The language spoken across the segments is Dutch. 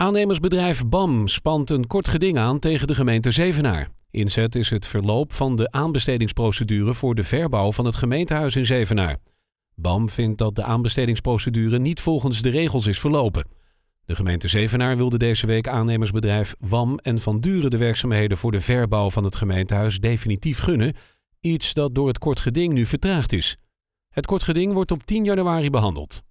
Aannemersbedrijf BAM spant een kort geding aan tegen de gemeente Zevenaar. Inzet is het verloop van de aanbestedingsprocedure voor de verbouw van het gemeentehuis in Zevenaar. BAM vindt dat de aanbestedingsprocedure niet volgens de regels is verlopen. De gemeente Zevenaar wilde deze week aannemersbedrijf WAM en Van Duren de werkzaamheden voor de verbouw van het gemeentehuis definitief gunnen, iets dat door het kort geding nu vertraagd is. Het kort geding wordt op 10 januari behandeld.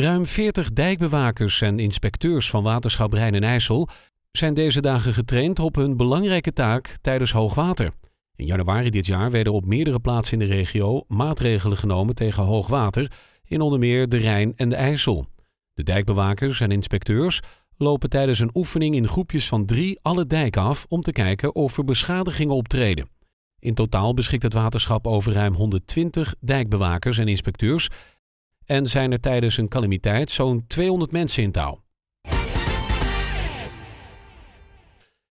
Ruim 40 dijkbewakers en inspecteurs van waterschap Rijn en IJssel zijn deze dagen getraind op hun belangrijke taak tijdens hoogwater. In januari dit jaar werden op meerdere plaatsen in de regio maatregelen genomen tegen hoogwater in onder meer de Rijn en de IJssel. De dijkbewakers en inspecteurs lopen tijdens een oefening in groepjes van drie alle dijken af om te kijken of er beschadigingen optreden. In totaal beschikt het waterschap over ruim 120 dijkbewakers en inspecteurs en zijn er tijdens een calamiteit zo'n 200 mensen in touw.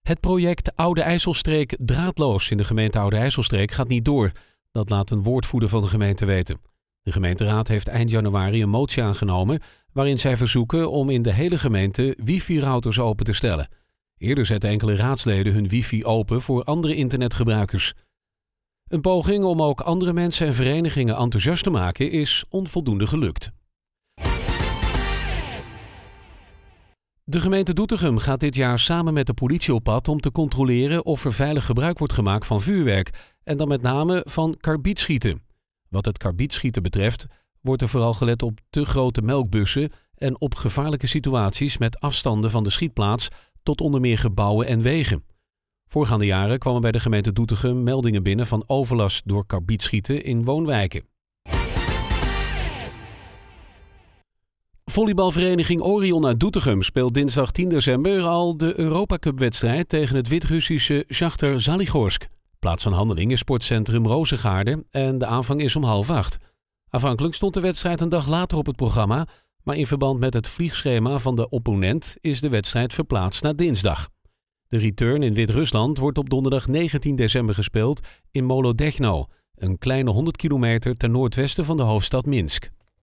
Het project Oude IJsselstreek draadloos in de gemeente Oude IJsselstreek gaat niet door. Dat laat een woordvoerder van de gemeente weten. De gemeenteraad heeft eind januari een motie aangenomen waarin zij verzoeken om in de hele gemeente wifi-routers open te stellen. Eerder zetten enkele raadsleden hun wifi open voor andere internetgebruikers. Een poging om ook andere mensen en verenigingen enthousiast te maken is onvoldoende gelukt. De gemeente Doetinchem gaat dit jaar samen met de politie op pad om te controleren of er veilig gebruik wordt gemaakt van vuurwerk en dan met name van karbietschieten. Wat het karbietschieten betreft wordt er vooral gelet op te grote melkbussen en op gevaarlijke situaties met afstanden van de schietplaats tot onder meer gebouwen en wegen. Voorgaande jaren kwamen bij de gemeente Doetinchem meldingen binnen van overlast door karbietschieten in woonwijken. Volleybalvereniging Orion uit Doetinchem speelt dinsdag 10 december al de Europa Cup wedstrijd tegen het Wit-Russische Zachter Zaligorsk. Plaats van handeling is sportcentrum Rozengaarde en de aanvang is om half acht. Aanvankelijk stond de wedstrijd een dag later op het programma, maar in verband met het vliegschema van de opponent is de wedstrijd verplaatst naar dinsdag. De return in Wit-Rusland wordt op donderdag 19 december gespeeld in Molodechno, een kleine 100 kilometer ten noordwesten van de hoofdstad Minsk.